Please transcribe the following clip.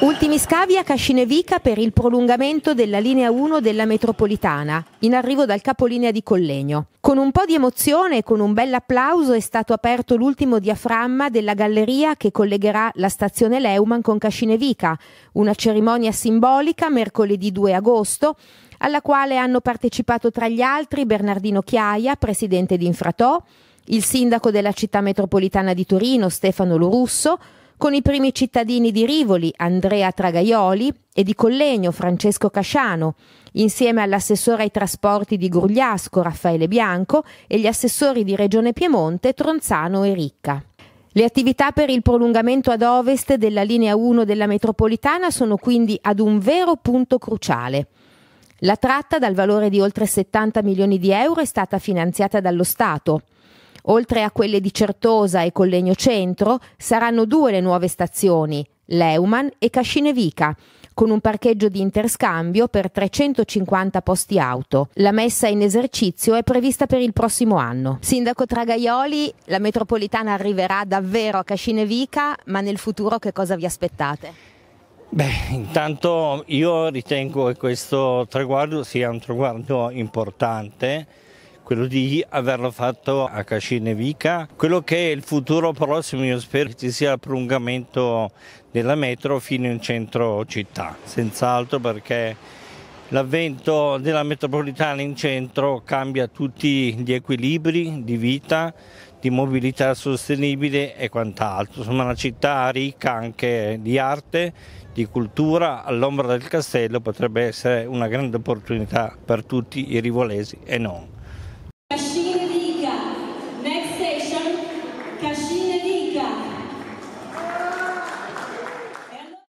Ultimi scavi a Cascinevica per il prolungamento della linea 1 della metropolitana, in arrivo dal capolinea di Collegno. Con un po' di emozione e con un bel applauso è stato aperto l'ultimo diaframma della galleria che collegherà la stazione Leumann con Cascinevica, una cerimonia simbolica mercoledì 2 agosto alla quale hanno partecipato tra gli altri Bernardino Chiaia, presidente di Infratò, il sindaco della città metropolitana di Torino Stefano Lorusso, con i primi cittadini di Rivoli, Andrea Tragaioli, e di Collegno, Francesco Casciano, insieme all'assessore ai trasporti di Grugliasco, Raffaele Bianco, e gli assessori di Regione Piemonte, Tronzano e Ricca. Le attività per il prolungamento ad ovest della linea 1 della metropolitana sono quindi ad un vero punto cruciale. La tratta, dal valore di oltre 70 milioni di euro, è stata finanziata dallo Stato. Oltre a quelle di Certosa e Collegno Centro, saranno due le nuove stazioni, Leuman e Cascinevica, con un parcheggio di interscambio per 350 posti auto. La messa in esercizio è prevista per il prossimo anno. Sindaco Tragaioli, la metropolitana arriverà davvero a Cascinevica, ma nel futuro che cosa vi aspettate? Beh, intanto io ritengo che questo traguardo sia un traguardo importante quello di averlo fatto a Cascinevica, quello che è il futuro prossimo, io spero che ci sia il prolungamento della metro fino in centro città, senz'altro perché l'avvento della metropolitana in centro cambia tutti gli equilibri di vita, di mobilità sostenibile e quant'altro. Insomma, una città ricca anche di arte, di cultura, all'ombra del castello potrebbe essere una grande opportunità per tutti i rivolesi e non.